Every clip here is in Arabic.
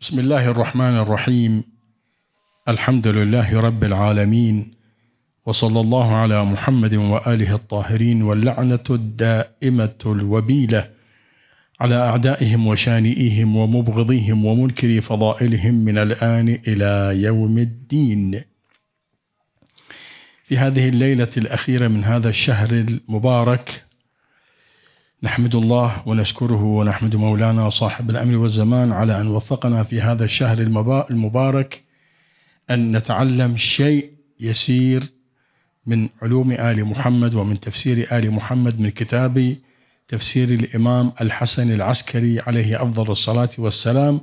بسم الله الرحمن الرحيم الحمد لله رب العالمين وصلى الله على محمد وآله الطاهرين واللعنة الدائمة الوبيلة على أعدائهم وشانئهم ومبغضيهم ومنكر فضائلهم من الآن إلى يوم الدين في هذه الليلة الأخيرة من هذا الشهر المبارك نحمد الله ونشكره ونحمد مولانا صاحب الامر والزمان على ان وفقنا في هذا الشهر المبارك ان نتعلم شيء يسير من علوم ال محمد ومن تفسير ال محمد من كتاب تفسير الامام الحسن العسكري عليه افضل الصلاه والسلام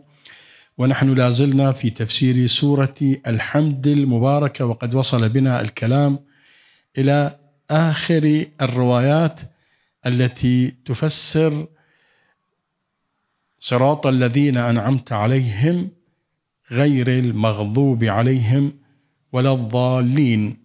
ونحن لا زلنا في تفسير سوره الحمد المباركه وقد وصل بنا الكلام الى اخر الروايات التي تفسر صراط الذين انعمت عليهم غير المغضوب عليهم ولا الضالين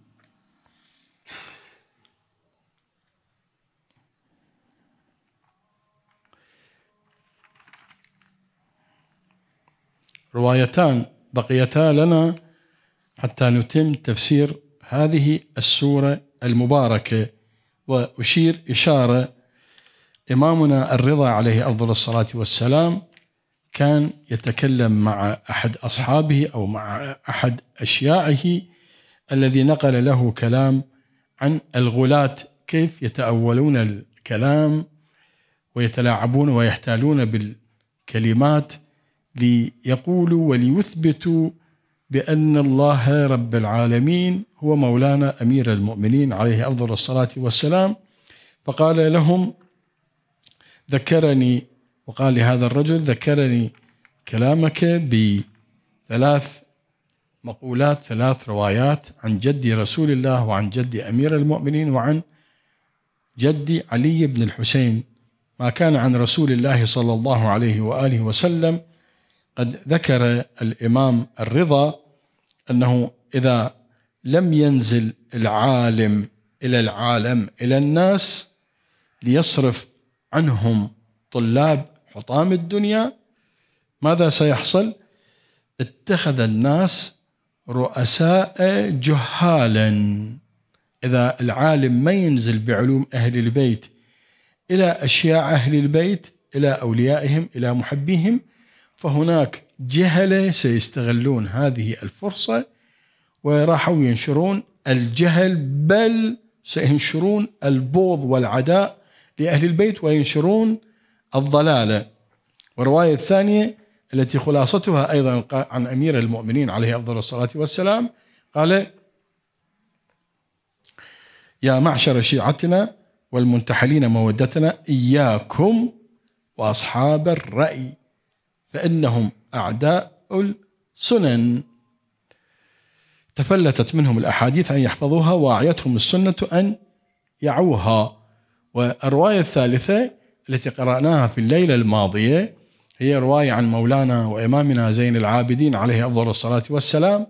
روايتان بقيتا لنا حتى نتم تفسير هذه السوره المباركه وأشير إشارة إمامنا الرضا عليه أفضل الصلاة والسلام كان يتكلم مع أحد أصحابه أو مع أحد أشياعه الذي نقل له كلام عن الغلاة كيف يتأولون الكلام ويتلاعبون ويحتالون بالكلمات ليقولوا وليثبتوا بأن الله رب العالمين هو مولانا أمير المؤمنين عليه أفضل الصلاة والسلام فقال لهم ذكرني وقال لهذا الرجل ذكرني كلامك بثلاث مقولات ثلاث روايات عن جد رسول الله وعن جد أمير المؤمنين وعن جد علي بن الحسين ما كان عن رسول الله صلى الله عليه وآله وسلم قد ذكر الإمام الرضا أنه إذا لم ينزل العالم الى العالم الى الناس ليصرف عنهم طلاب حطام الدنيا ماذا سيحصل؟ اتخذ الناس رؤساء جهالا اذا العالم ما ينزل بعلوم اهل البيت الى اشياء اهل البيت الى اوليائهم الى محبيهم فهناك جهله سيستغلون هذه الفرصه وراحوا ينشرون الجهل بل سينشرون البغض والعداء لأهل البيت وينشرون الضلالة والرواية الثانية التي خلاصتها أيضا عن أمير المؤمنين عليه أفضل الصلاة والسلام قال يا معشر شيعتنا والمنتحلين مودتنا إياكم وأصحاب الرأي فإنهم أعداء السنن تفلتت منهم الأحاديث أن يحفظوها وأعيتهم السنة أن يعوها والرواية الثالثة التي قرأناها في الليلة الماضية هي رواية عن مولانا وإمامنا زين العابدين عليه أفضل الصلاة والسلام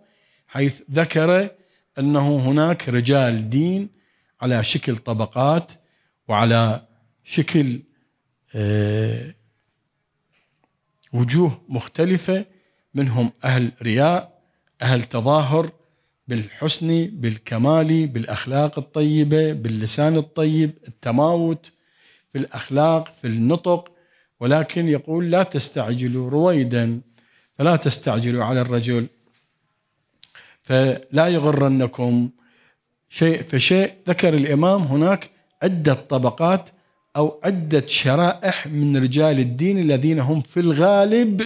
حيث ذكر أنه هناك رجال دين على شكل طبقات وعلى شكل آه، وجوه مختلفة منهم أهل رياء أهل تظاهر بالحسن بالكمال بالأخلاق الطيبة باللسان الطيب التماوت في الأخلاق في النطق ولكن يقول لا تستعجلوا رويدا فلا تستعجلوا على الرجل فلا يغرنكم شيء فشيء ذكر الإمام هناك عدة طبقات أو عدة شرائح من رجال الدين الذين هم في الغالب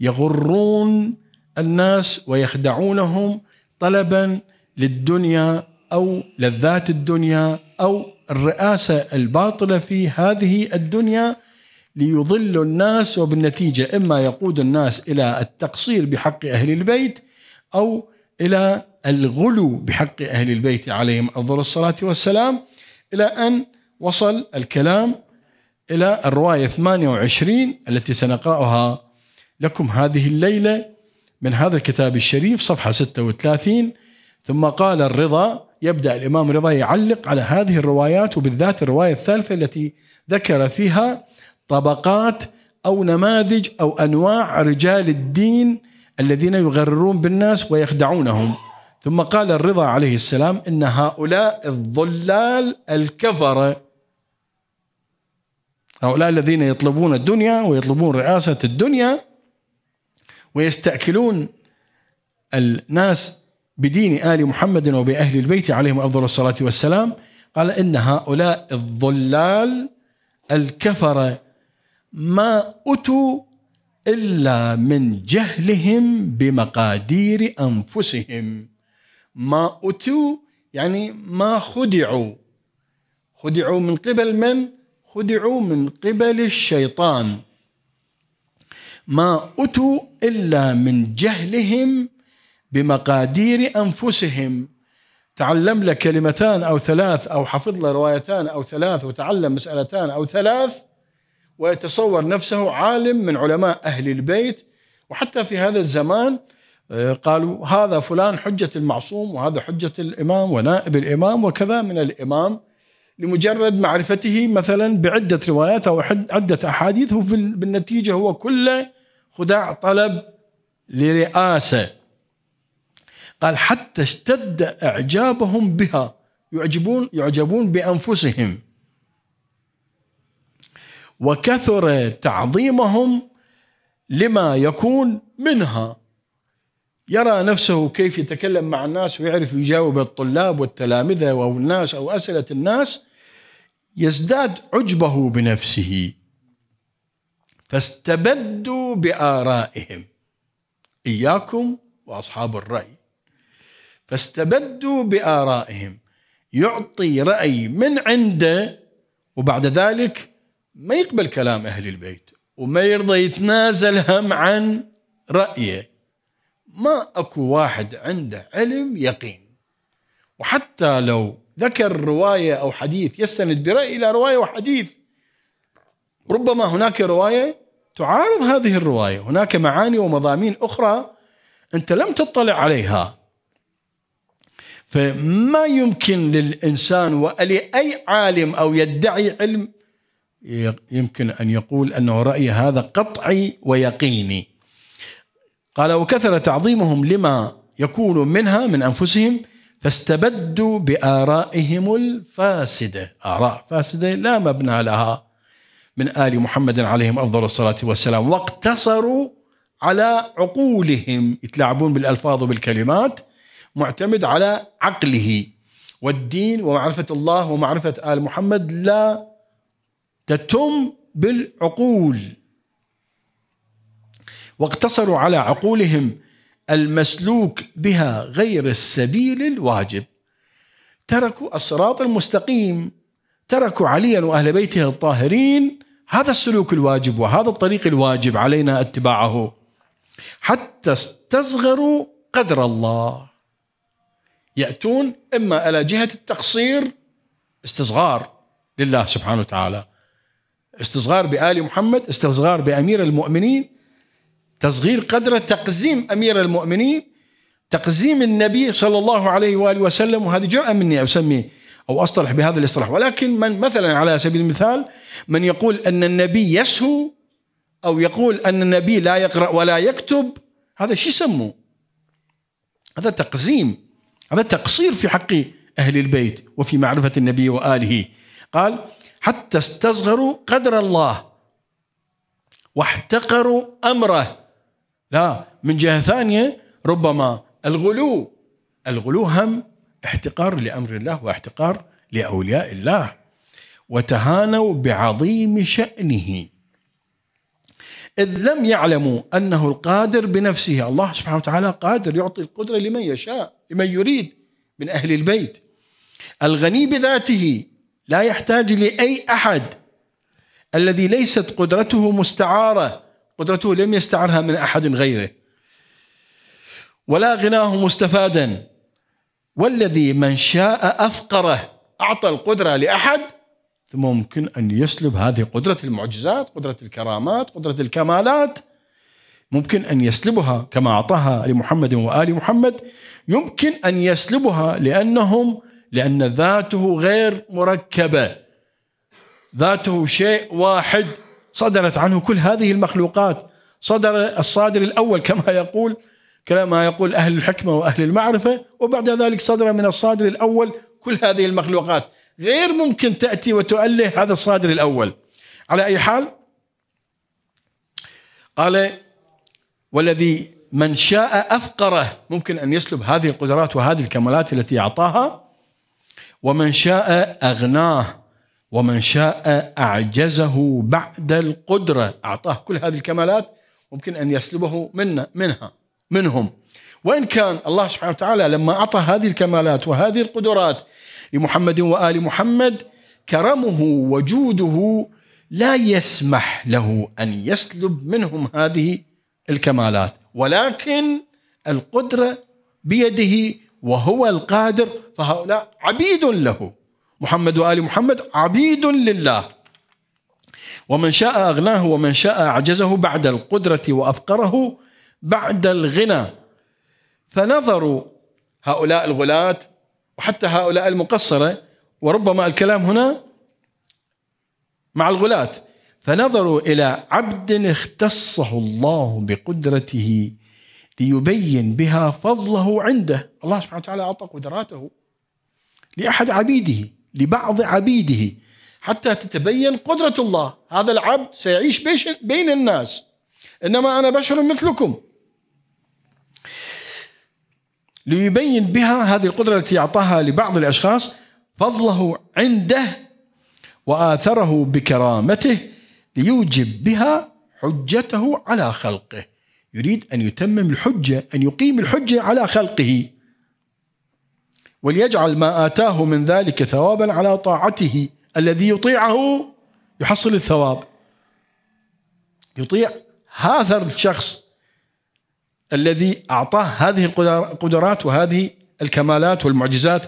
يغرون الناس ويخدعونهم طلبا للدنيا او لذات الدنيا او الرئاسه الباطله في هذه الدنيا ليضل الناس وبالنتيجه اما يقود الناس الى التقصير بحق اهل البيت او الى الغلو بحق اهل البيت عليهم افضل الصلاه والسلام الى ان وصل الكلام الى الروايه 28 التي سنقراها لكم هذه الليله من هذا الكتاب الشريف صفحة 36 ثم قال الرضا يبدأ الإمام رضا يعلق على هذه الروايات وبالذات الرواية الثالثة التي ذكر فيها طبقات أو نماذج أو أنواع رجال الدين الذين يغررون بالناس ويخدعونهم ثم قال الرضا عليه السلام إن هؤلاء الضلال الكفرة هؤلاء الذين يطلبون الدنيا ويطلبون رئاسة الدنيا ويستأكلون الناس بدين آل محمد وبأهل البيت عليهم أفضل الصلاة والسلام قال إن هؤلاء الضلال الكفرة ما أتوا إلا من جهلهم بمقادير أنفسهم ما أتوا يعني ما خدعوا خدعوا من قبل من؟ خدعوا من قبل الشيطان ما أتوا إلا من جهلهم بمقادير أنفسهم تعلم لك كلمتان أو ثلاث أو حفظ له روايتان أو ثلاث وتعلم مسألتان أو ثلاث ويتصور نفسه عالم من علماء أهل البيت وحتى في هذا الزمان آه، قالوا هذا فلان حجة المعصوم وهذا حجة الإمام ونائب الإمام وكذا من الإمام لمجرد معرفته مثلا بعدة روايات أو عدة أحاديث بالنتيجة هو كله خداع طلب لرئاسة قال حتى اشتد إعجابهم بها يعجبون يعجبون بأنفسهم وكثر تعظيمهم لما يكون منها يرى نفسه كيف يتكلم مع الناس ويعرف يجاوب الطلاب والتلامذة أو الناس أو أسئلة الناس يزداد عجبه بنفسه فاستبدوا بآرائهم إياكم وأصحاب الرأي فاستبدوا بآرائهم يعطي رأي من عنده وبعد ذلك ما يقبل كلام أهل البيت وما يرضى يتنازل هم عن رأيه ما أكو واحد عنده علم يقين وحتى لو ذكر رواية أو حديث يستند برأي إلى رواية وحديث ربما هناك روايه تعارض هذه الروايه، هناك معاني ومضامين اخرى انت لم تطلع عليها. فما يمكن للانسان ولاي عالم او يدعي علم يمكن ان يقول انه راي هذا قطعي ويقيني. قال وكثر تعظيمهم لما يكون منها من انفسهم فاستبدوا بارائهم الفاسده، اراء فاسده لا مبنى لها. من آل محمد عليهم أفضل الصلاة والسلام واقتصروا على عقولهم يتلاعبون بالألفاظ وبالكلمات معتمد على عقله والدين ومعرفة الله ومعرفة آل محمد لا تتم بالعقول واقتصروا على عقولهم المسلوك بها غير السبيل الواجب تركوا الصراط المستقيم تركوا عليا واهل بيته الطاهرين هذا السلوك الواجب وهذا الطريق الواجب علينا اتباعه حتى استصغروا قدر الله ياتون اما الى جهه التقصير استصغار لله سبحانه وتعالى استصغار بآل محمد استصغار بأمير المؤمنين تصغير قدره تقزيم أمير المؤمنين تقزيم النبي صلى الله عليه وآله وسلم وهذه جرأة مني أسميه أو أصطلح بهذا الاصطلاح ولكن من مثلا على سبيل المثال من يقول أن النبي يسهو أو يقول أن النبي لا يقرأ ولا يكتب هذا شو يسموه هذا تقزيم هذا تقصير في حق أهل البيت وفي معرفة النبي وآله قال حتى استصغروا قدر الله واحتقروا أمره لا من جهة ثانية ربما الغلو الغلو هم احتقار لامر الله واحتقار لاولياء الله وتهانوا بعظيم شانه اذ لم يعلموا انه القادر بنفسه الله سبحانه وتعالى قادر يعطي القدره لمن يشاء لمن يريد من اهل البيت الغني بذاته لا يحتاج لاي احد الذي ليست قدرته مستعاره قدرته لم يستعرها من احد غيره ولا غناه مستفادا والذي من شاء أفقره أعطى القدرة لأحد ثم ممكن أن يسلب هذه قدرة المعجزات قدرة الكرامات قدرة الكمالات ممكن أن يسلبها كما أعطاها لمحمد وآل محمد يمكن أن يسلبها لأنهم لأن ذاته غير مركبة ذاته شيء واحد صدرت عنه كل هذه المخلوقات صدر الصادر الأول كما يقول كما يقول أهل الحكمة وأهل المعرفة وبعد ذلك صدر من الصادر الأول كل هذه المخلوقات غير ممكن تأتي وتؤله هذا الصادر الأول على أي حال قال والذي من شاء أفقره ممكن أن يسلب هذه القدرات وهذه الكمالات التي أعطاها ومن شاء أغناه ومن شاء أعجزه بعد القدرة أعطاه كل هذه الكمالات ممكن أن يسلبه منا منها منهم وإن كان الله سبحانه وتعالى لما أعطى هذه الكمالات وهذه القدرات لمحمد وآل محمد كرمه وجوده لا يسمح له أن يسلب منهم هذه الكمالات ولكن القدرة بيده وهو القادر فهؤلاء عبيد له محمد وآل محمد عبيد لله ومن شاء أغناه ومن شاء أعجزه بعد القدرة وأفقره بعد الغنى فنظروا هؤلاء الغلاة وحتى هؤلاء المقصرة وربما الكلام هنا مع الغلاة فنظروا إلى عبد اختصه الله بقدرته ليبين بها فضله عنده الله سبحانه وتعالى أعطى قدراته لأحد عبيده لبعض عبيده حتى تتبين قدرة الله هذا العبد سيعيش بين الناس إنما أنا بشر مثلكم ليبين بها هذه القدرة التي أعطاها لبعض الأشخاص فضله عنده وآثره بكرامته ليوجب بها حجته على خلقه يريد أن يتمم الحجة أن يقيم الحجة على خلقه وليجعل ما آتاه من ذلك ثوابا على طاعته الذي يطيعه يحصل الثواب يطيع هذا الشخص الذي أعطاه هذه القدرات وهذه الكمالات والمعجزات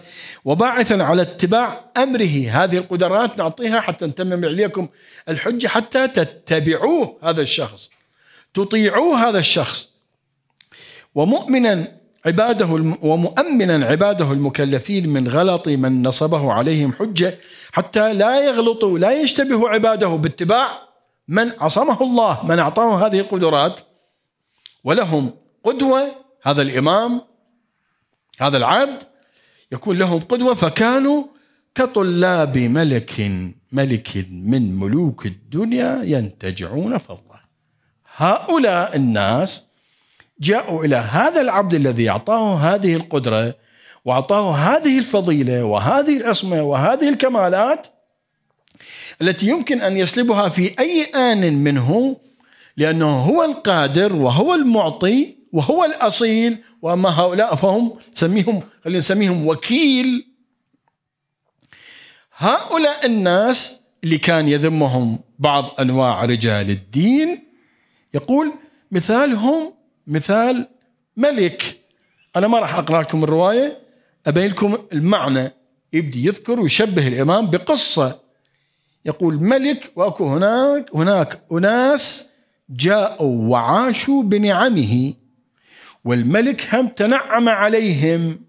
وباعثا على اتباع أمره هذه القدرات نعطيها حتى نتمم عليكم الحجة حتى تتبعوه هذا الشخص تطيعوه هذا الشخص ومؤمنا عباده ومؤمنا عباده المكلفين من غلط من نصبه عليهم حجه حتى لا يغلطوا لا يشتبهوا عباده باتباع من عصمه الله من اعطاه هذه القدرات ولهم قدوة هذا الإمام هذا العبد يكون لهم قدوة فكانوا كطلاب ملك ملك من ملوك الدنيا ينتجعون فضله هؤلاء الناس جاءوا إلى هذا العبد الذي أعطاه هذه القدرة وأعطاه هذه الفضيلة وهذه العصمة وهذه الكمالات التي يمكن أن يسلبها في أي آن منه لأنه هو القادر وهو المعطي وهو الأصيل وأما هؤلاء فهم سميهم خلينا نسميهم وكيل هؤلاء الناس اللي كان يذمهم بعض أنواع رجال الدين يقول مثالهم مثال ملك أنا ما راح أقرأ لكم الرواية أبين لكم المعنى يبدي يذكر ويشبه الإمام بقصة يقول ملك وأكو هناك هناك أناس جاءوا وعاشوا بنعمه والملك هم تنعم عليهم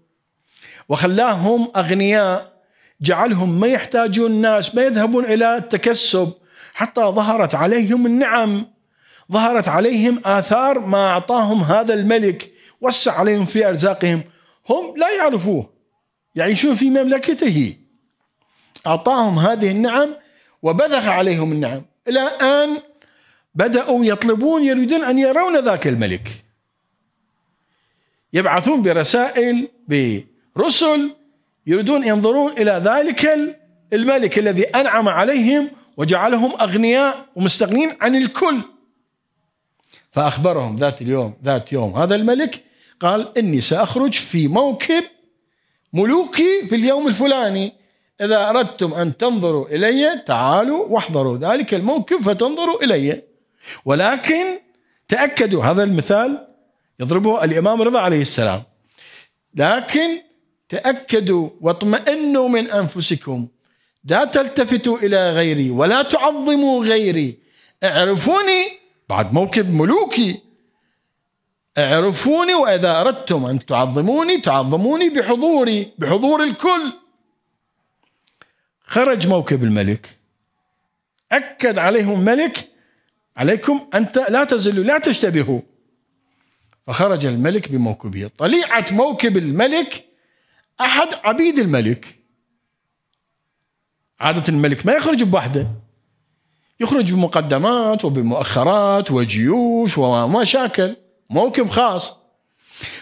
وخلاهم أغنياء جعلهم ما يحتاجون الناس ما يذهبون إلى التكسب حتى ظهرت عليهم النعم ظهرت عليهم آثار ما أعطاهم هذا الملك وسع عليهم في أرزاقهم هم لا يعرفوه يعيشون في مملكته أعطاهم هذه النعم وبذخ عليهم النعم إلى أن بدأوا يطلبون يريدون أن يرون ذاك الملك يبعثون برسائل برسل يريدون ينظرون إلى ذلك الملك الذي أنعم عليهم وجعلهم أغنياء ومستغنين عن الكل فأخبرهم ذات اليوم ذات يوم هذا الملك قال إني سأخرج في موكب ملوكي في اليوم الفلاني إذا أردتم أن تنظروا إلي تعالوا واحضروا ذلك الموكب فتنظروا إلي ولكن تأكدوا هذا المثال يضربه الإمام رضا عليه السلام لكن تأكدوا واطمئنوا من أنفسكم لا تلتفتوا إلى غيري ولا تعظموا غيري اعرفوني بعد موكب ملوكي اعرفوني وإذا أردتم أن تعظموني تعظموني بحضوري بحضور الكل خرج موكب الملك أكد عليهم ملك عليكم أن لا تزلوا لا تشتبهوا فخرج الملك بموكبه طليعة موكب الملك أحد عبيد الملك عادة الملك ما يخرج بوحده يخرج بمقدمات وبمؤخرات وجيوش ومشاكل موكب خاص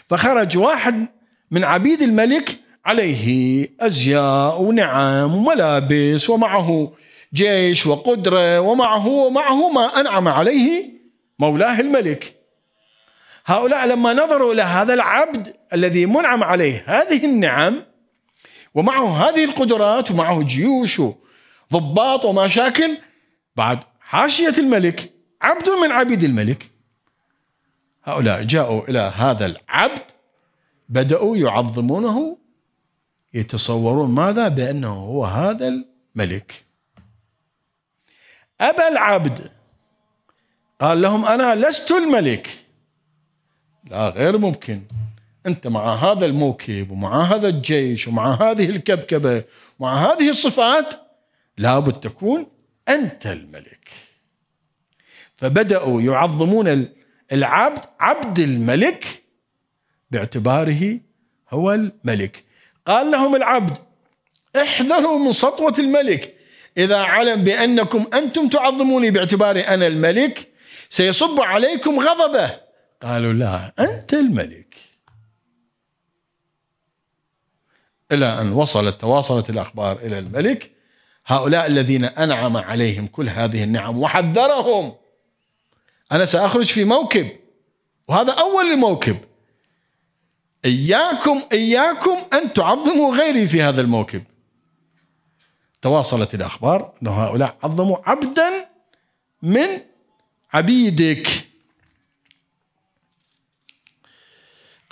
فخرج واحد من عبيد الملك عليه أزياء ونعم وملابس ومعه جيش وقدرة ومعه ومعه ما أنعم عليه مولاه الملك هؤلاء لما نظروا إلى هذا العبد الذي منعم عليه هذه النعم ومعه هذه القدرات ومعه جيوش وضباط ومشاكل بعد حاشية الملك عبد من عبيد الملك هؤلاء جاءوا إلى هذا العبد بدأوا يعظمونه يتصورون ماذا بأنه هو هذا الملك ابا العبد قال لهم أنا لست الملك لا غير ممكن انت مع هذا الموكب ومع هذا الجيش ومع هذه الكبكبه ومع هذه الصفات لابد تكون انت الملك فبداوا يعظمون العبد عبد الملك باعتباره هو الملك قال لهم العبد احذروا من سطوه الملك اذا علم بانكم انتم تعظموني باعتباري انا الملك سيصب عليكم غضبه قالوا لا أنت الملك إلى أن وصلت تواصلت الأخبار إلى الملك هؤلاء الذين أنعم عليهم كل هذه النعم وحذرهم أنا سأخرج في موكب وهذا أول الموكب إياكم إياكم أن تعظموا غيري في هذا الموكب تواصلت الأخبار أن هؤلاء عظموا عبدا من عبيدك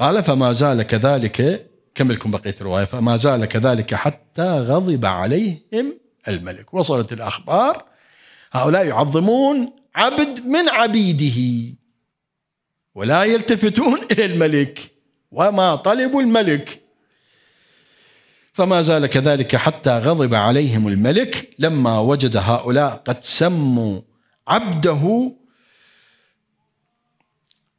قال فما زال كذلك كملكم بقية الرواية فما زال كذلك حتى غضب عليهم الملك وصلت الأخبار هؤلاء يعظمون عبد من عبيده ولا يلتفتون إلى الملك وما طلبوا الملك فما زال كذلك حتى غضب عليهم الملك لما وجد هؤلاء قد سموا عبده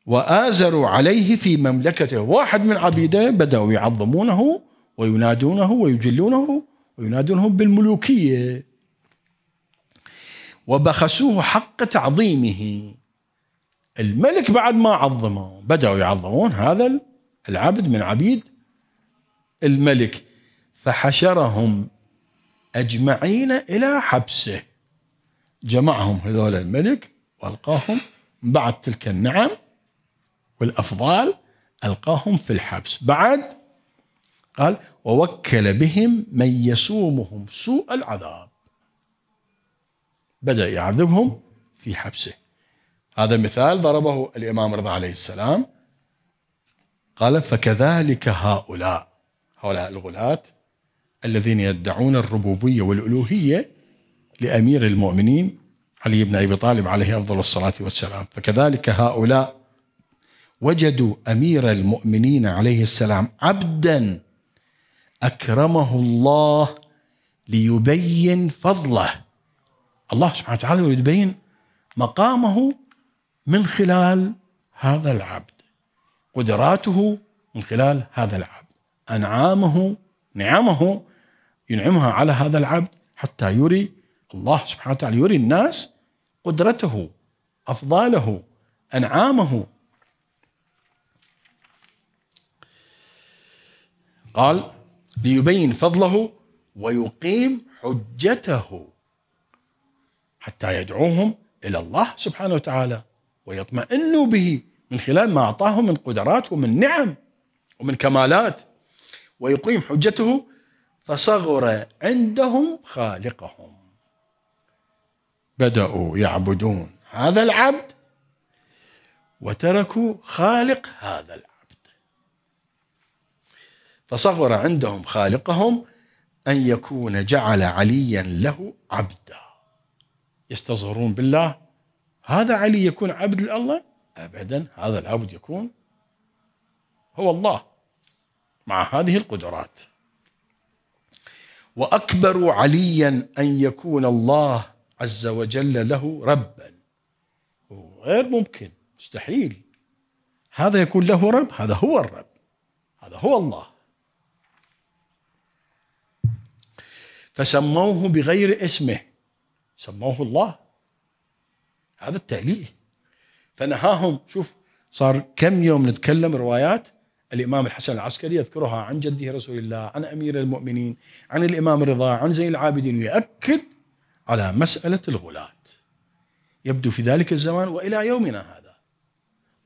وآزروا عليه في مملكته واحد من عبيده بدأوا يعظمونه وينادونه ويجلونه وينادونه بالملوكية وبخسوه حق تعظيمه الملك بعد ما عظمه بدأوا يعظمون هذا العبد من عبيد الملك فحشرهم أجمعين إلى حبسه جمعهم هذول الملك وألقاهم بعد تلك النعم والأفضال ألقاهم في الحبس بعد قال ووكل بهم من يسومهم سوء العذاب بدأ يعذبهم في حبسه هذا مثال ضربه الإمام رضا عليه السلام قال فكذلك هؤلاء هؤلاء الغلاة الذين يدعون الربوبية والألوهية لأمير المؤمنين علي بن أبي طالب عليه أفضل الصلاة والسلام فكذلك هؤلاء وجدوا امير المؤمنين عليه السلام عبدا اكرمه الله ليبين فضله الله سبحانه وتعالى يريد يبين مقامه من خلال هذا العبد قدراته من خلال هذا العبد انعامه نعمه ينعمها على هذا العبد حتى يري الله سبحانه وتعالى يري الناس قدرته افضاله انعامه قال ليبين فضله ويقيم حجته حتى يدعوهم الى الله سبحانه وتعالى ويطمئنوا به من خلال ما اعطاهم من قدرات ومن نعم ومن كمالات ويقيم حجته فصغر عندهم خالقهم بداوا يعبدون هذا العبد وتركوا خالق هذا العبد تصور عندهم خالقهم أن يكون جعل عليا له عبدا يستظهرون بالله هذا علي يكون عبد لله أبدا هذا العبد يكون هو الله مع هذه القدرات وأكبر عليا أن يكون الله عز وجل له ربا غير ممكن مستحيل هذا يكون له رب هذا هو الرب هذا هو الله فسموه بغير اسمه سموه الله هذا التهليل فنهاهم شوف صار كم يوم نتكلم روايات الامام الحسن العسكري يذكرها عن جده رسول الله عن امير المؤمنين عن الامام الرضا عن زين العابدين ويؤكد على مساله الغلاة يبدو في ذلك الزمان والى يومنا هذا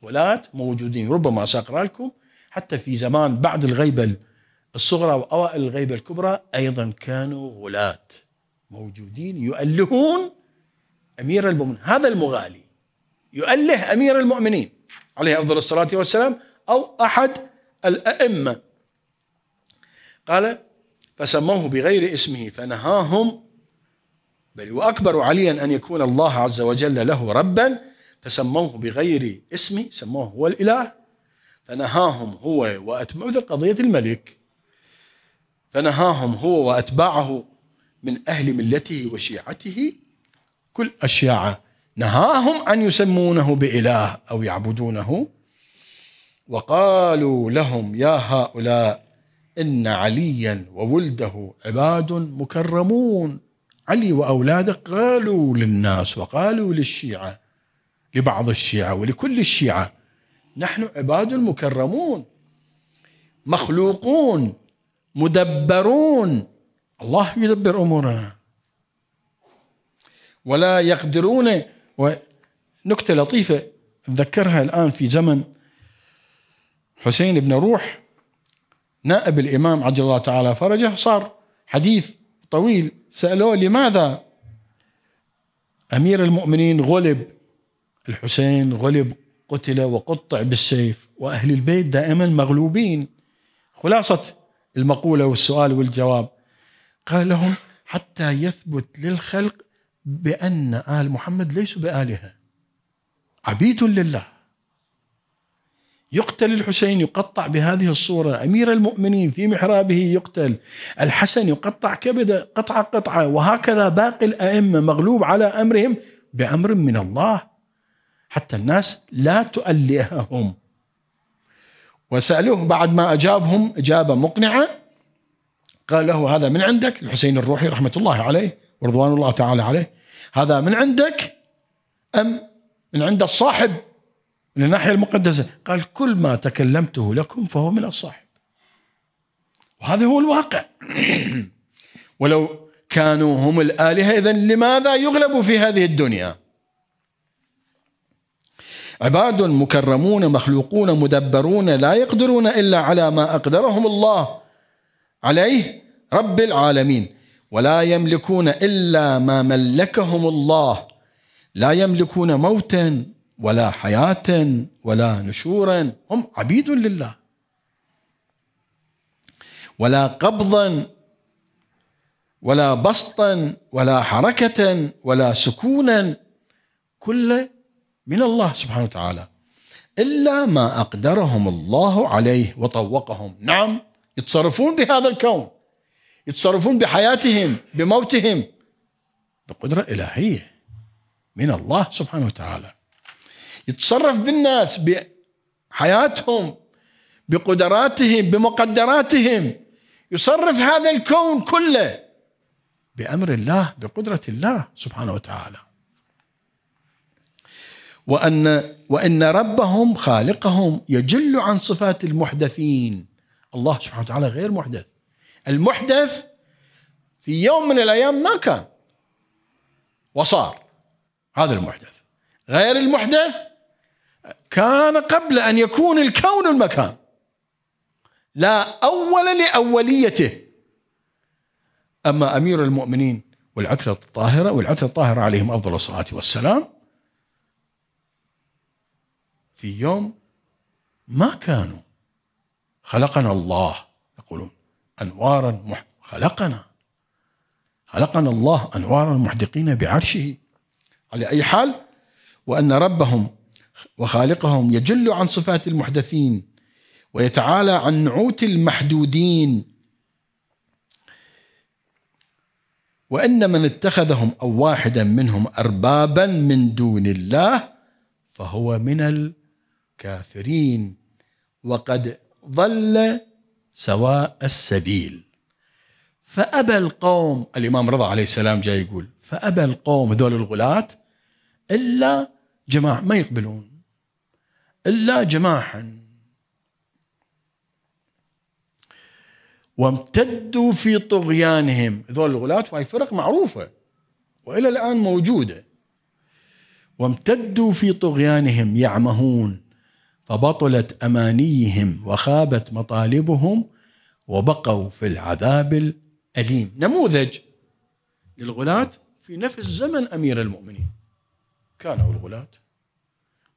غلاة موجودين ربما ساقرا لكم حتى في زمان بعد الغيبه الصغرى وأوائل الغيبة الكبرى أيضا كانوا غلاة موجودين يؤلهون أمير المؤمنين هذا المغالي يؤله أمير المؤمنين عليه أفضل الصلاة والسلام أو أحد الأئمة قال فسموه بغير اسمه فنهاهم بل وأكبر عليا أن يكون الله عز وجل له ربا فسموه بغير اسمه سموه هو الإله فنهاهم هو وأتم مثل قضية الملك فنهاهم هو وأتباعه من أهل ملته وشيعته كل أشياء نهاهم أن يسمونه بإله أو يعبدونه وقالوا لهم يا هؤلاء إن عليا وولده عباد مكرمون علي وأولاده قالوا للناس وقالوا للشيعة لبعض الشيعة ولكل الشيعة نحن عباد مكرمون مخلوقون مدبرون الله يدبر امورنا ولا يقدرون ونكته لطيفه اتذكرها الان في زمن حسين بن روح نائب الامام عجل الله تعالى فرجه صار حديث طويل سالوه لماذا امير المؤمنين غلب الحسين غلب قتل وقطع بالسيف واهل البيت دائما مغلوبين خلاصه المقولة والسؤال والجواب قال لهم حتى يثبت للخلق بأن آل محمد ليسوا بآلهة عبيد لله يقتل الحسين يقطع بهذه الصورة أمير المؤمنين في محرابه يقتل الحسن يقطع كبده قطعة قطعة وهكذا باقي الأئمة مغلوب على أمرهم بأمر من الله حتى الناس لا تؤلههم وسألوه بعد ما أجابهم إجابة مقنعة قال له هذا من عندك الحسين الروحي رحمة الله عليه ورضوان الله تعالى عليه هذا من عندك أم من عند الصاحب من الناحية المقدسة قال كل ما تكلمته لكم فهو من الصاحب وهذا هو الواقع ولو كانوا هم الآلهة إذا لماذا يغلبوا في هذه الدنيا عباد مكرمون مخلوقون مدبرون لا يقدرون إلا على ما أقدرهم الله عليه رب العالمين ولا يملكون إلا ما ملكهم الله لا يملكون موتا ولا حياة ولا نشورا هم عبيد لله ولا قبضا ولا بسطا ولا حركة ولا سكونا كل من الله سبحانه وتعالى إلا ما أقدرهم الله عليه وطوقهم نعم يتصرفون بهذا الكون يتصرفون بحياتهم بموتهم بقدرة إلهية من الله سبحانه وتعالى يتصرف بالناس بحياتهم بقدراتهم بمقدراتهم يصرف هذا الكون كله بأمر الله بقدرة الله سبحانه وتعالى وأن وأن ربهم خالقهم يجل عن صفات المحدثين الله سبحانه وتعالى غير محدث المحدث في يوم من الأيام ما كان وصار هذا المحدث غير المحدث كان قبل أن يكون الكون المكان لا أول لأوليته أما أمير المؤمنين والعترة الطاهرة والعترة الطاهرة عليهم أفضل الصلاة والسلام في يوم ما كانوا خلقنا الله يقولون أنوارا مح... خلقنا خلقنا الله أنوارا محدقين بعرشه على أي حال وأن ربهم وخالقهم يجل عن صفات المحدثين ويتعالى عن نعوت المحدودين وان من اتخذهم او واحدا منهم اربابا من دون الله فهو من كافرين وقد ضل سواء السبيل فأبى القوم الإمام رضا عليه السلام جاي يقول فأبى القوم ذول الغلاة إلا جماعة ما يقبلون إلا جماعة وامتدوا في طغيانهم ذول الغلاة وهي فرق معروفة وإلى الآن موجودة وامتدوا في طغيانهم يعمهون فبطلت امانيهم وخابت مطالبهم وبقوا في العذاب الاليم نموذج للغلاة في نفس زمن امير المؤمنين كانوا الغلاة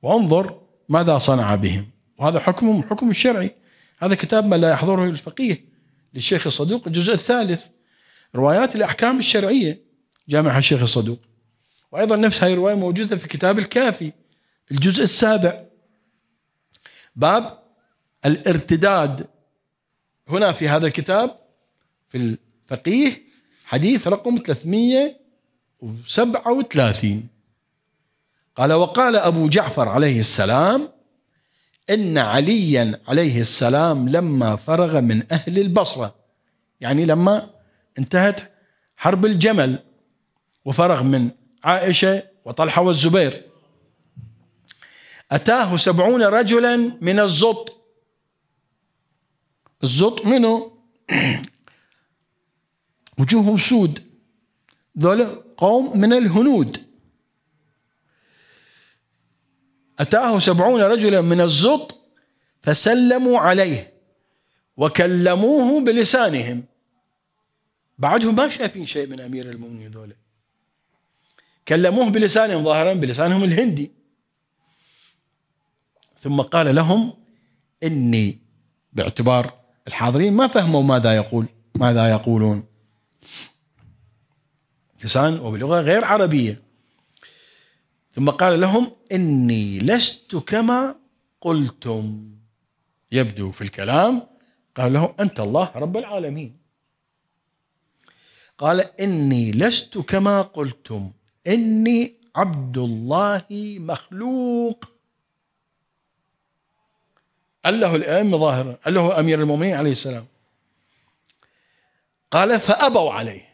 وانظر ماذا صنع بهم وهذا حكم حكم الشرعي هذا كتاب ما لا يحضره الفقيه للشيخ الصدوق الجزء الثالث روايات الاحكام الشرعيه جامعها الشيخ الصدوق وايضا نفس هذه الروايه موجوده في كتاب الكافي الجزء السابع باب الارتداد هنا في هذا الكتاب في الفقيه حديث رقم 337 قال وقال أبو جعفر عليه السلام إن عليا عليه السلام لما فرغ من أهل البصرة يعني لما انتهت حرب الجمل وفرغ من عائشة وطلحة والزبير أتاه سبعون رجلا من الزط الزط منه وجوههم سود ذول قوم من الهنود أتاه سبعون رجلا من الزط فسلموا عليه وكلموه بلسانهم بعدهم ما شايفين شيء من أمير المؤمنين ذولا كلموه بلسانهم ظاهرا بلسانهم الهندي ثم قال لهم إني باعتبار الحاضرين ما فهموا ماذا يقول ماذا يقولون لسان وبلغة غير عربية ثم قال لهم إني لست كما قلتم يبدو في الكلام قال لهم أنت الله رب العالمين قال إني لست كما قلتم إني عبد الله مخلوق قال له الأئمة ظاهره قال له أمير المؤمنين عليه السلام قال فأبوا عليه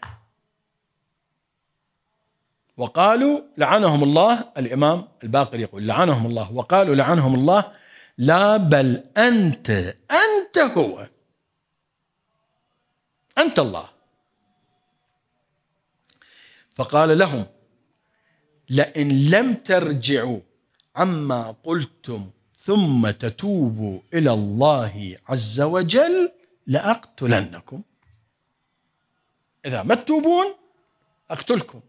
وقالوا لعنهم الله الإمام الباقر يقول لعنهم الله وقالوا لعنهم الله لا بل أنت أنت هو أنت الله فقال لهم لئن لم ترجعوا عما قلتم ثم تتوبوا إلى الله عز وجل لأقتلنكم إذا ما تتوبون أقتلكم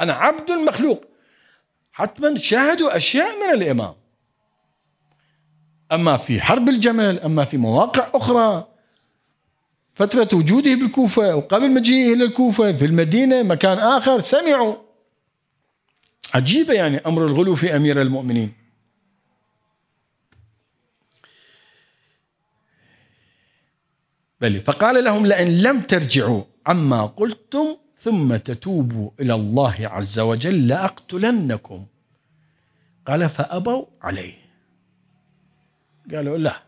أنا عبد مخلوق حتما شاهدوا أشياء من الإمام أما في حرب الجمل أما في مواقع أخرى فترة وجوده بالكوفة وقبل مجيئه إلى الكوفة في المدينة مكان آخر سمعوا عجيبة يعني أمر الغلو في أمير المؤمنين بلي فقال لهم لئن لم ترجعوا عما قلتم ثم تتوبوا إلى الله عز وجل لأقتلنكم قال فأبوا عليه قالوا لا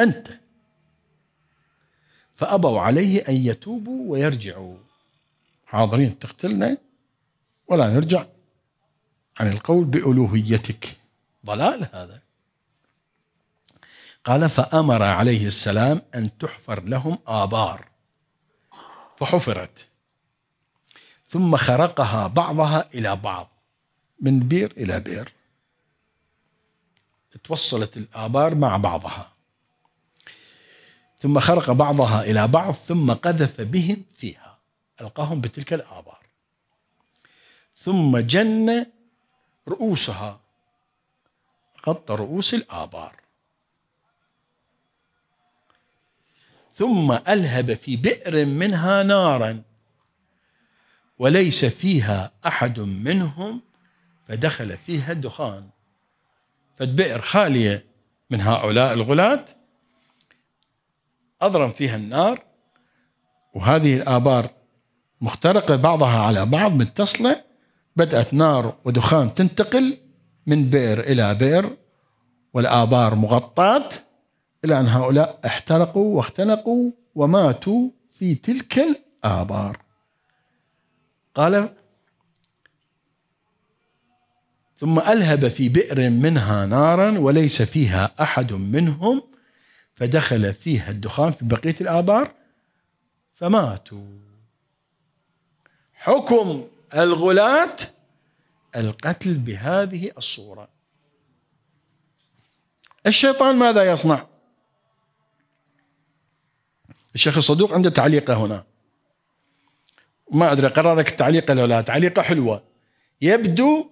أنت فأبوا عليه أن يتوبوا ويرجعوا حاضرين تقتلنا ولا نرجع عن القول بألوهيتك ضلال هذا قال فأمر عليه السلام أن تحفر لهم آبار فحفرت ثم خرقها بعضها إلى بعض من بئر إلى بئر توصلت الآبار مع بعضها ثم خرق بعضها إلى بعض ثم قذف بهم فيها ألقاهم بتلك الآبار ثم جن رؤوسها غطى رؤوس الآبار ثم ألهب في بئر منها نارا وليس فيها أحد منهم فدخل فيها الدخان فالبئر خالية من هؤلاء الغلاة أضرم فيها النار وهذه الآبار مخترقة بعضها على بعض متصلة بدأت نار ودخان تنتقل من بئر إلى بئر والآبار مغطاة إلى أن هؤلاء احترقوا واختنقوا وماتوا في تلك الآبار قال ثم ألهب في بئر منها نارا وليس فيها أحد منهم فدخل فيها الدخان في بقية الآبار فماتوا حكم الغلاة القتل بهذه الصورة الشيطان ماذا يصنع الشيخ الصدوق عنده تعليقه هنا ما ادري قرارك التعليقه لو لا تعليقه حلوه يبدو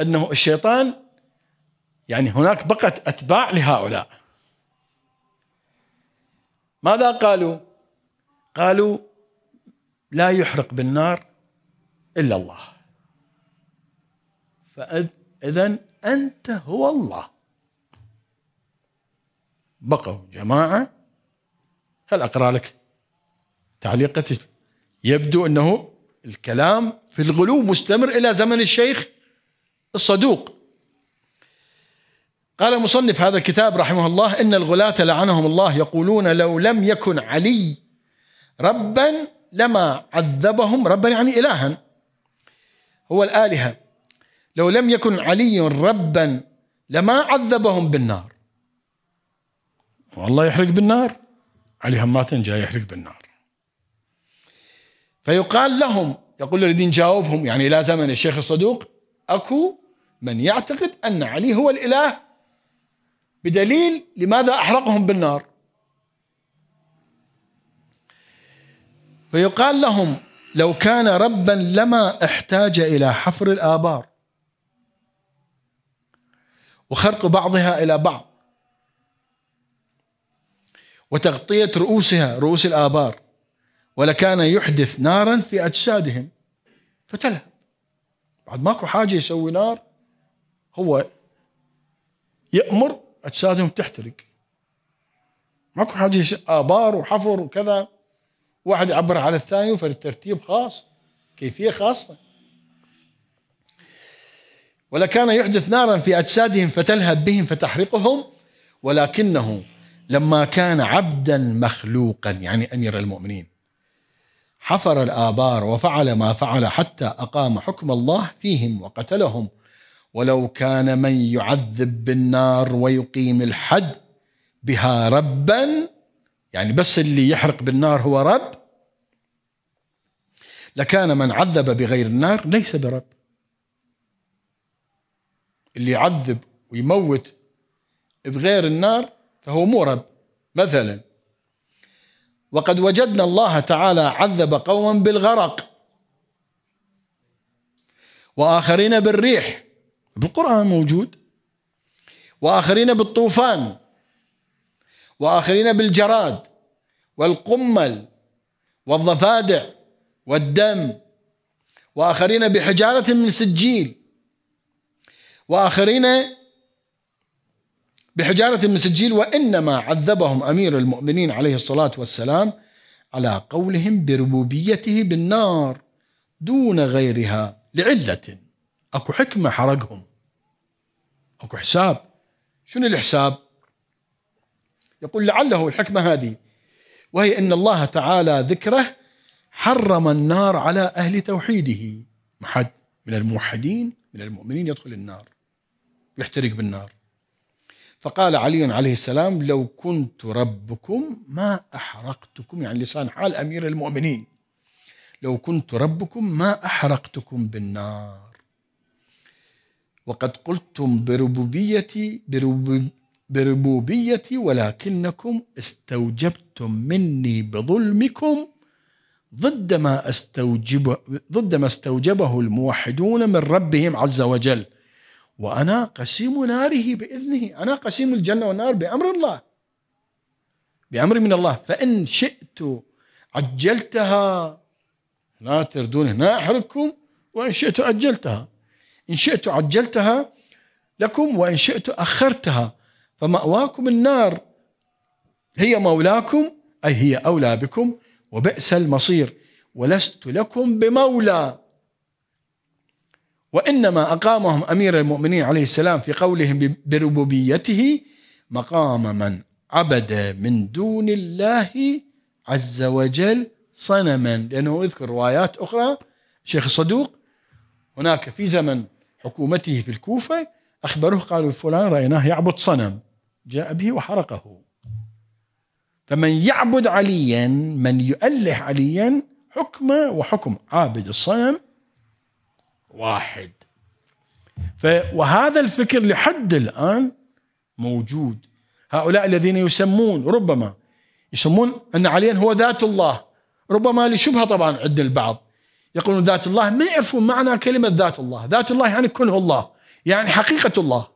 انه الشيطان يعني هناك بقت اتباع لهؤلاء ماذا قالوا؟ قالوا لا يحرق بالنار الا الله فاذا انت هو الله بقوا جماعه خل اقرا لك تعليق يبدو أنه الكلام في الغلو مستمر إلى زمن الشيخ الصدوق قال مصنف هذا الكتاب رحمه الله إن الغلاة لعنهم الله يقولون لو لم يكن علي ربا لما عذبهم ربا يعني إلها هو الآلهة لو لم يكن علي ربا لما عذبهم بالنار والله يحرق بالنار علي هماتن جاي يحرق بالنار فيقال لهم يقول الذين جاوبهم يعني إلى زمن الشيخ الصدوق أكو من يعتقد أن علي هو الإله بدليل لماذا أحرقهم بالنار فيقال لهم لو كان ربا لما احتاج إلى حفر الآبار وخرق بعضها إلى بعض وتغطية رؤوسها رؤوس الآبار ولكان يحدث نارا في أجسادهم فتلهب بعد ماكو حاجة يسوي نار هو يأمر أجسادهم تحترق ماكو حاجة آبار وحفر وكذا واحد يعبر على الثاني فالترتيب خاص كيفية خاصة ولكان يحدث نارا في أجسادهم فتلهب بهم فتحرقهم ولكنه لما كان عبدا مخلوقا يعني امير المؤمنين حفر الآبار وفعل ما فعل حتى أقام حكم الله فيهم وقتلهم ولو كان من يعذب بالنار ويقيم الحد بها ربا يعني بس اللي يحرق بالنار هو رب لكان من عذب بغير النار ليس برب اللي يعذب ويموت بغير النار فهو مورب مثلا وقد وجدنا الله تعالى عذب قوما بالغرق وآخرين بالريح بالقرآن موجود وآخرين بالطوفان وآخرين بالجراد والقمل والضفادع والدم وآخرين بحجارة من سجيل وآخرين بحجارة من سجيل وإنما عذبهم أمير المؤمنين عليه الصلاة والسلام على قولهم بربوبيته بالنار دون غيرها لعلة أكو حكمة حرقهم أكو حساب شنو الحساب يقول لعله الحكمة هذه وهي أن الله تعالى ذكره حرم النار على أهل توحيده محد من الموحدين من المؤمنين يدخل النار يحترق بالنار فقال علي عليه السلام لو كنت ربكم ما أحرقتكم يعني لسان حال أمير المؤمنين لو كنت ربكم ما أحرقتكم بالنار وقد قلتم بربوبيتي بربوبيتي ولكنكم استوجبتم مني بظلمكم ضد ما استوجب ضد ما استوجبه الموحدون من ربهم عز وجل وأنا قسيم ناره بإذنه أنا قسيم الجنة والنار بأمر الله بأمر من الله فإن شئت عجلتها لا تردون هنا أحرقكم وإن شئت أجلتها إن شئت عجلتها لكم وإن شئت أخرتها فمأواكم النار هي مولاكم أي هي أولى بكم وبئس المصير ولست لكم بمولى وإنما أقامهم أمير المؤمنين عليه السلام في قولهم بربوبيته مقام من عبد من دون الله عز وجل صنما لأنه يذكر روايات أخرى شيخ الصدوق هناك في زمن حكومته في الكوفة أخبروه قالوا فلان رأيناه يعبد صنم جاء به وحرقه فمن يعبد عليا من يؤله عليا حكمه وحكم عابد الصنم واحد وهذا الفكر لحد الآن موجود هؤلاء الذين يسمون ربما يسمون أن عليا هو ذات الله ربما لشبهة طبعا عند البعض يقولون ذات الله ما يعرفون معنى كلمة ذات الله ذات الله يعني كنه الله يعني حقيقة الله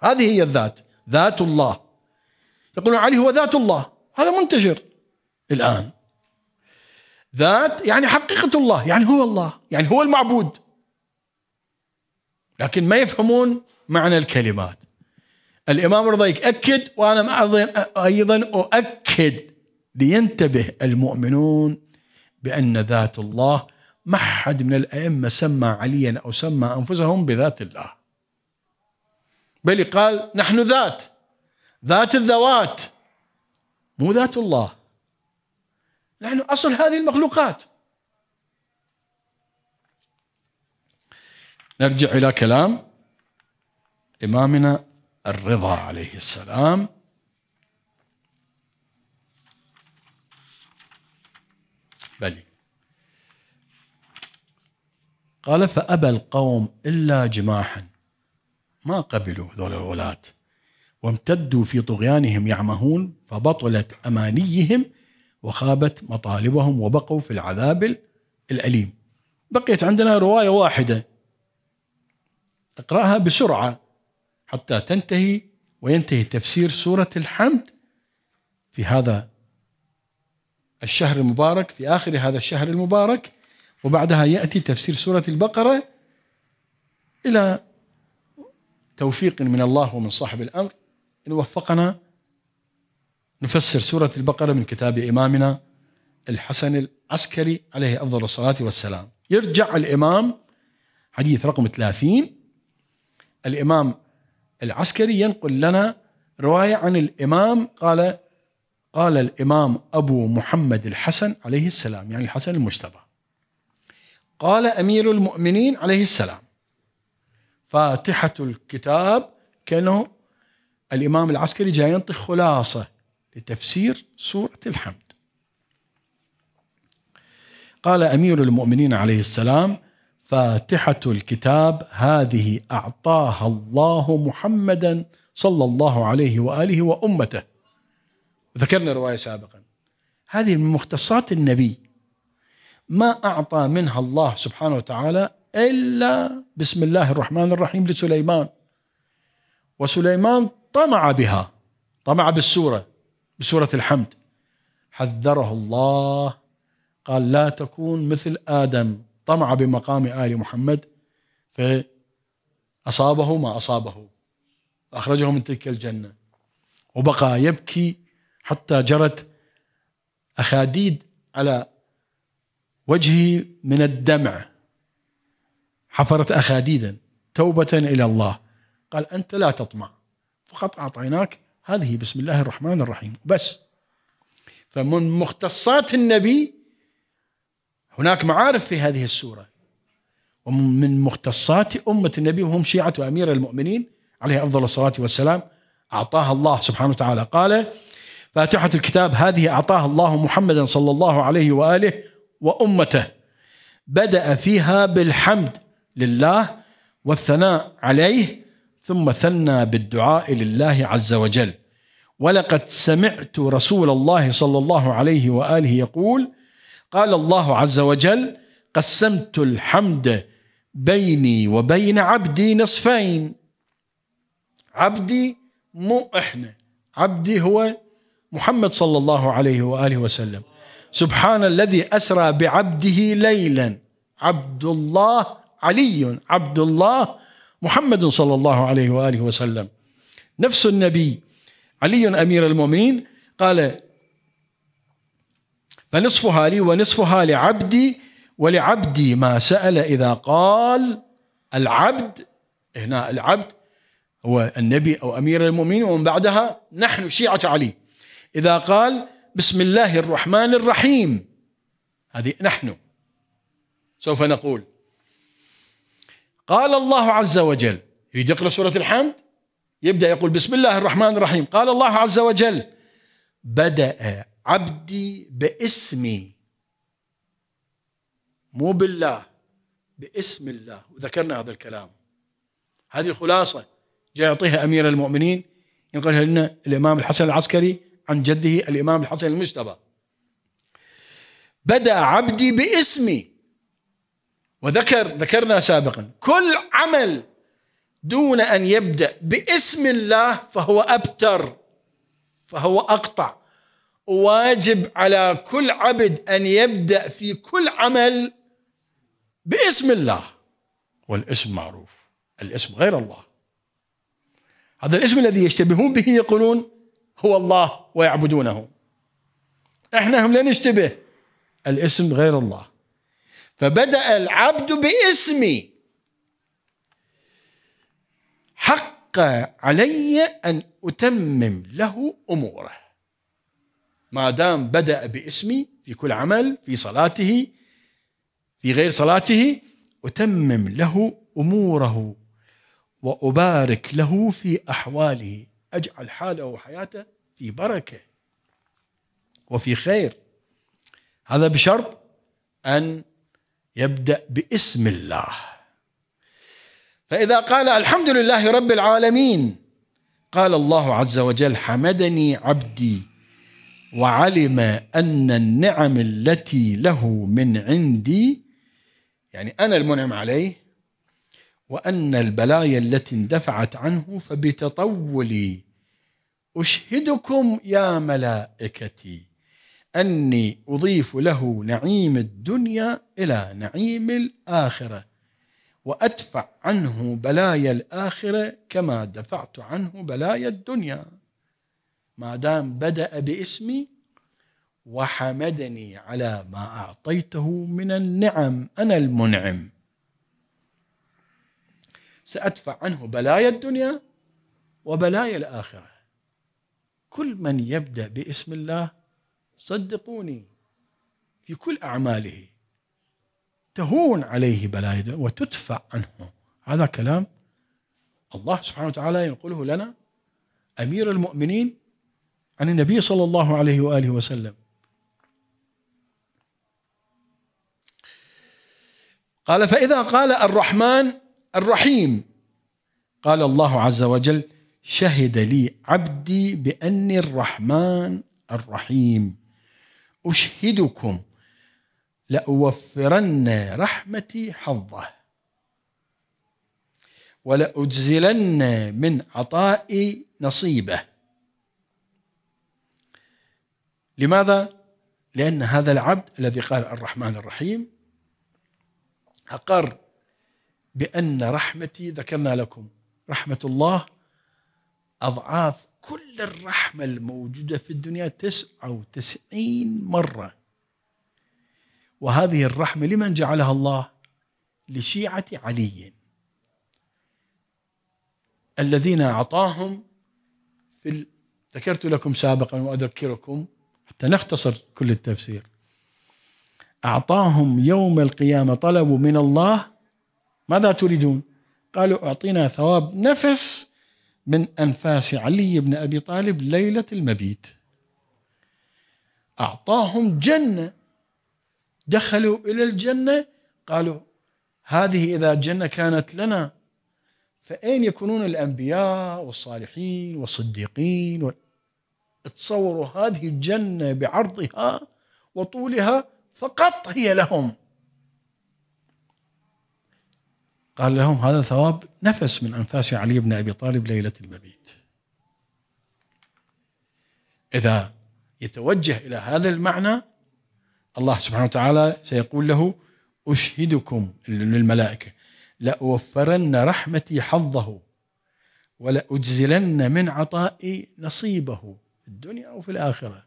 هذه هي الذات ذات الله يقولون علي هو ذات الله هذا منتشر الآن ذات يعني حقيقة الله يعني هو الله يعني هو المعبود لكن ما يفهمون معنى الكلمات الإمام رضا يأكد وأنا أيضا أؤكد لينتبه المؤمنون بأن ذات الله ما حد من الأئمة سمى عليا أو سمى أنفسهم بذات الله بل قال نحن ذات ذات الذوات مو ذات الله نحن أصل هذه المخلوقات نرجع إلى كلام إمامنا الرضا عليه السلام بل قال فأبى القوم إلا جماحا ما قبلوا ذول الولاة وامتدوا في طغيانهم يعمهون فبطلت أمانيهم وخابت مطالبهم وبقوا في العذاب الأليم بقيت عندنا رواية واحدة اقرأها بسرعة حتى تنتهي وينتهي تفسير سورة الحمد في هذا الشهر المبارك في آخر هذا الشهر المبارك وبعدها يأتي تفسير سورة البقرة إلى توفيق من الله ومن صاحب الأمر إن وفقنا نفسر سورة البقرة من كتاب إمامنا الحسن العسكري عليه أفضل الصلاة والسلام يرجع الإمام حديث رقم 30 الإمام العسكري ينقل لنا رواية عن الإمام قال قال الإمام أبو محمد الحسن عليه السلام يعني الحسن المجتبى قال أمير المؤمنين عليه السلام فاتحة الكتاب كانه الإمام العسكري جاي ينطي خلاصة لتفسير سورة الحمد قال أمير المؤمنين عليه السلام فاتحة الكتاب هذه أعطاها الله محمدا صلى الله عليه وآله وأمته ذكرنا رواية سابقا هذه من مختصات النبي ما أعطى منها الله سبحانه وتعالى إلا بسم الله الرحمن الرحيم لسليمان وسليمان طمع بها طمع بالسورة بسورة الحمد حذره الله قال لا تكون مثل آدم طمع بمقام آل محمد فأصابه ما أصابه أخرجه من تلك الجنة وبقى يبكي حتى جرت أخاديد على وجهه من الدمع حفرت أخاديدا توبة إلى الله قال أنت لا تطمع فقط أعطيناك هذه بسم الله الرحمن الرحيم بس فمن مختصات النبي هناك معارف في هذه السورة ومن مختصات أمة النبي وهم شيعة أمير المؤمنين عليه أفضل الصلاة والسلام أعطاها الله سبحانه وتعالى قال فاتحة الكتاب هذه أعطاها الله محمدا صلى الله عليه وآله وأمته بدأ فيها بالحمد لله والثناء عليه ثم ثنى بالدعاء لله عز وجل ولقد سمعت رسول الله صلى الله عليه واله يقول قال الله عز وجل قسمت الحمد بيني وبين عبدي نصفين عبدي مو احنا عبدي هو محمد صلى الله عليه واله وسلم سبحان الذي اسرى بعبده ليلا عبد الله علي عبد الله محمد صلى الله عليه واله وسلم نفس النبي علي أمير المؤمنين قال فنصفها لي ونصفها لعبدي ولعبدي ما سأل إذا قال العبد هنا العبد هو النبي أو أمير المؤمنين ومن بعدها نحن شيعة علي إذا قال بسم الله الرحمن الرحيم هذه نحن سوف نقول قال الله عز وجل يريد يقرأ سورة الحمد يبدأ يقول بسم الله الرحمن الرحيم قال الله عز وجل بدأ عبدي باسمي مو بالله باسم الله وذكرنا هذا الكلام هذه الخلاصه جاء يعطيها أمير المؤمنين ينقلها لنا الإمام الحسن العسكري عن جده الإمام الحسن المجتبى بدأ عبدي باسمي وذكر ذكرنا سابقا كل عمل دون أن يبدأ باسم الله فهو أبتر فهو أقطع واجب على كل عبد أن يبدأ في كل عمل باسم الله والاسم معروف الاسم غير الله هذا الاسم الذي يشتبهون به يقولون هو الله ويعبدونه احنا هم لا نشتبه الاسم غير الله فبدأ العبد باسمي حق علي أن أتمم له أموره ما دام بدأ باسمي في كل عمل في صلاته في غير صلاته أتمم له أموره وأبارك له في أحواله أجعل حاله وحياته في بركة وفي خير هذا بشرط أن يبدأ باسم الله فإذا قال الحمد لله رب العالمين قال الله عز وجل حمدني عبدي وعلم أن النعم التي له من عندي يعني أنا المنعم عليه وأن البلايا التي اندفعت عنه فبتطولي أشهدكم يا ملائكتي أني أضيف له نعيم الدنيا إلى نعيم الآخرة وأدفع عنه بلايا الآخرة كما دفعت عنه بلايا الدنيا ما دام بدأ باسمي وحمدني على ما أعطيته من النعم أنا المنعم سأدفع عنه بلايا الدنيا وبلايا الآخرة كل من يبدأ باسم الله صدقوني في كل أعماله تهون عليه بلايده وتدفع عنه هذا كلام الله سبحانه وتعالى ينقله لنا أمير المؤمنين عن النبي صلى الله عليه وآله وسلم قال فإذا قال الرحمن الرحيم قال الله عز وجل شهد لي عبدي بأني الرحمن الرحيم أشهدكم لأوفرن رحمتي حظه ولأجزلن من عطائي نصيبه لماذا؟ لأن هذا العبد الذي قال الرحمن الرحيم أقر بأن رحمتي ذكرنا لكم رحمة الله أضعاف كل الرحمة الموجودة في الدنيا تسعة وتسعين مرة وهذه الرحمة لمن جعلها الله لشيعة علي الذين أعطاهم في ذكرت لكم سابقا وأذكركم حتى نختصر كل التفسير أعطاهم يوم القيامة طلبوا من الله ماذا تريدون قالوا أعطينا ثواب نفس من أنفاس علي بن أبي طالب ليلة المبيت أعطاهم جنة دخلوا إلى الجنة قالوا هذه إذا الجنة كانت لنا فأين يكونون الأنبياء والصالحين والصديقين تصوروا هذه الجنة بعرضها وطولها فقط هي لهم قال لهم هذا ثواب نفس من أنفاس علي بن أبي طالب ليلة المبيت إذا يتوجه إلى هذا المعنى الله سبحانه وتعالى سيقول له أشهدكم للملائكة لأوفرن رحمتي حظه ولأجزلن من عطائي نصيبه في الدنيا أو في الآخرة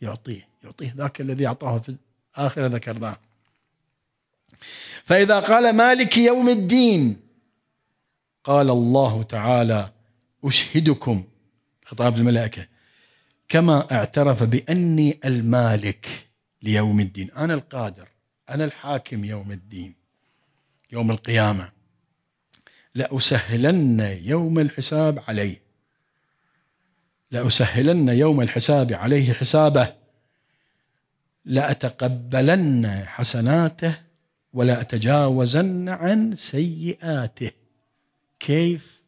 يعطيه يعطيه ذاك الذي أعطاه في الآخرة ذكرناه فإذا قال مالك يوم الدين قال الله تعالى أشهدكم خطاب الملائكة كما اعترف بأني المالك ليوم الدين أنا القادر أنا الحاكم يوم الدين يوم القيامة لأسهلن يوم الحساب عليه لأسهلن يوم الحساب عليه حسابه لأتقبلن حسناته ولا أتجاوزن عن سيئاته كيف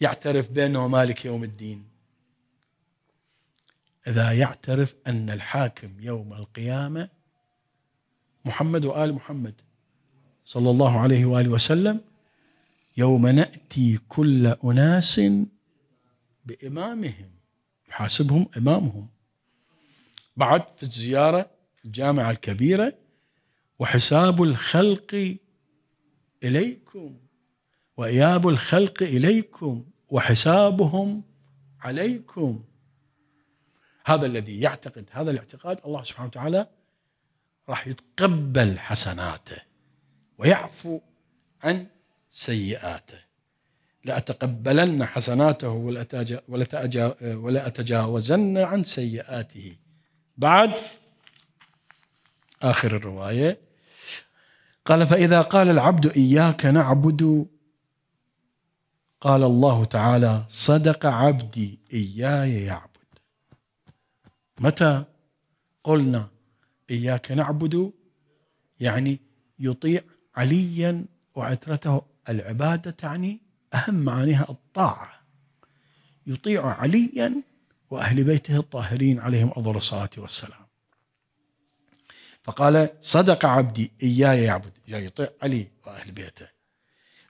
يعترف بأنه مالك يوم الدين إذا يعترف أن الحاكم يوم القيامة محمد وآل محمد صلى الله عليه وآله وسلم يوم نأتي كل أناس بإمامهم يحاسبهم إمامهم بعد في الزيارة الجامعة الكبيرة وحساب الخلق إليكم وإياب الخلق إليكم وحسابهم عليكم هذا الذي يعتقد هذا الاعتقاد الله سبحانه وتعالى راح يتقبل حسناته ويعفو عن سيئاته لأتقبلن حسناته ولا أتجاوزن عن سيئاته بعد آخر الرواية قال فإذا قال العبد إياك نعبد قال الله تعالى صدق عبدي إياي يعبد متى قلنا إياك نعبد يعني يطيع عليا وعترته العبادة تعني أهم معانيها الطاعة يطيع عليا وأهل بيته الطاهرين عليهم أفضل الصلاة والسلام فقال صدق عبدي إياي يعبد يعني يطيع علي وأهل بيته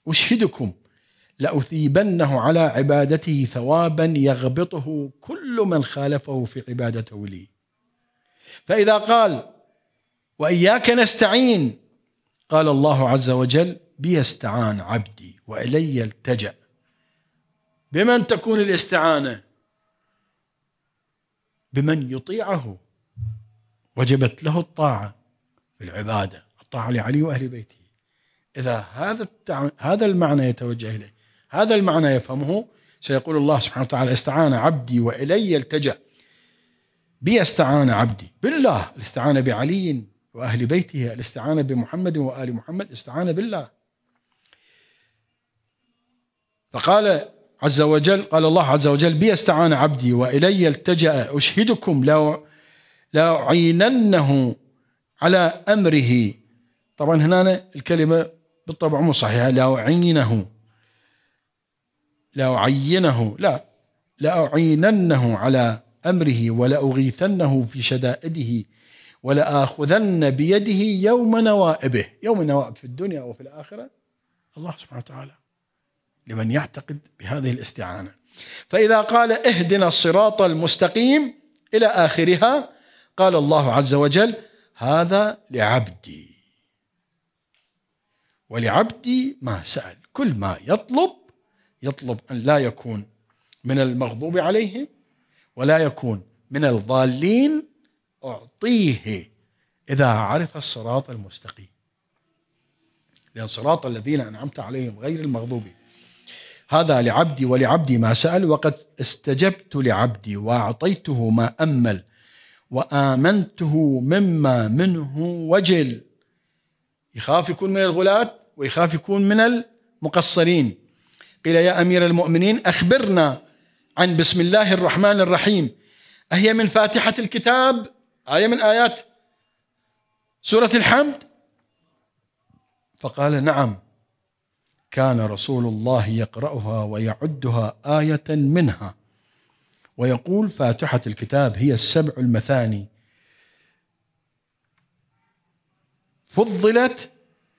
أشهدكم لأثيبنه على عبادته ثوابا يغبطه كل من خالفه في عبادته لي فإذا قال وإياك نستعين قال الله عز وجل بيستعان عبدي وإلي التجأ بمن تكون الاستعانة بمن يطيعه وجبت له الطاعة في العبادة الطاعة لعلي وأهل بيته إذا هذا هذا المعنى يتوجه إليه هذا المعنى يفهمه سيقول الله سبحانه وتعالى استعان عبدي والي التجا بي استعان عبدي بالله الاستعانه بعلي واهل بيته الاستعانه بمحمد وال محمد استعان بالله فقال عز وجل قال الله عز وجل بي استعان عبدي والي التجا اشهدكم لو لاعيننه على امره طبعا هنا الكلمه بالطبع مو صحيحه لاعينه لأعينه لا لأعيننه على أمره ولأغيثنه في شدائده ولآخذن بيده يوم نوائبه يوم نوائب في الدنيا وفي الآخرة الله سبحانه وتعالى لمن يعتقد بهذه الاستعانة فإذا قال اهدنا الصراط المستقيم إلى آخرها قال الله عز وجل هذا لعبدي ولعبدي ما سأل كل ما يطلب يطلب أن لا يكون من المغضوب عليهم ولا يكون من الضالين أعطيه إذا عرف الصراط المستقيم لأن صراط الذين أنعمت عليهم غير المغضوب هذا لعبدي ولعبدي ما سأل وقد استجبت لعبدي وأعطيته ما أمل وآمنته مما منه وجل يخاف يكون من الغلاة ويخاف يكون من المقصرين قيل يا أمير المؤمنين أخبرنا عن بسم الله الرحمن الرحيم أهي من فاتحة الكتاب آية من آيات سورة الحمد فقال نعم كان رسول الله يقرأها ويعدها آية منها ويقول فاتحة الكتاب هي السبع المثاني فضلت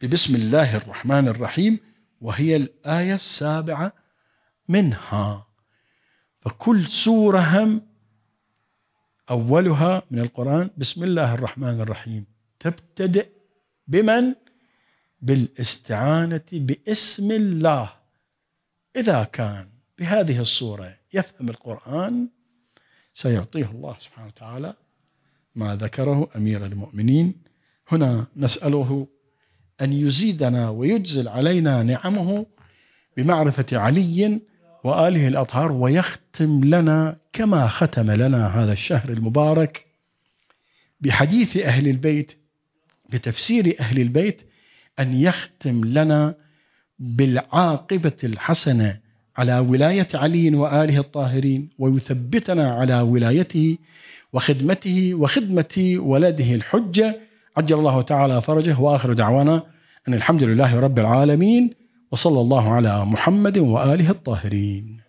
ببسم الله الرحمن الرحيم وهي الآية السابعة منها فكل سورة هم أولها من القرآن بسم الله الرحمن الرحيم تبتدئ بمن؟ بالاستعانة باسم الله إذا كان بهذه الصورة يفهم القرآن سيعطيه الله سبحانه وتعالى ما ذكره أمير المؤمنين هنا نسأله أن يزيدنا ويجزل علينا نعمه بمعرفة علي وآله الأطهار ويختم لنا كما ختم لنا هذا الشهر المبارك بحديث أهل البيت بتفسير أهل البيت أن يختم لنا بالعاقبة الحسنة على ولاية علي وآله الطاهرين ويثبتنا على ولايته وخدمته وخدمة ولده الحجة عجل الله تعالى فرجه واخر دعوانا ان الحمد لله رب العالمين وصلى الله على محمد واله الطاهرين